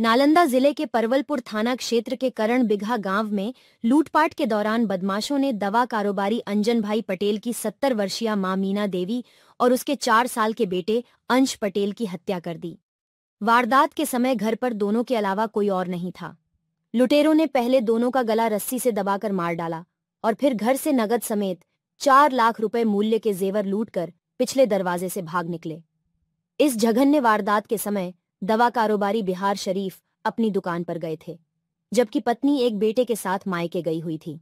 नालंदा जिले के परवलपुर थाना क्षेत्र के करण बिघा गांव में लूटपाट के दौरान बदमाशों ने दवा कारोबारी अंजन भाई पटेल की सत्तर वर्षीय मां मीना देवी और उसके चार साल के बेटे अंश पटेल की हत्या कर दी वारदात के समय घर पर दोनों के अलावा कोई और नहीं था लुटेरों ने पहले दोनों का गला रस्सी से दबाकर मार डाला और फिर घर से नगद समेत चार लाख रुपए मूल्य के जेवर लूटकर पिछले दरवाजे से भाग निकले इस जघन्य वारदात के समय दवा कारोबारी बिहार शरीफ अपनी दुकान पर गए थे जबकि पत्नी एक बेटे के साथ मायके गई हुई थी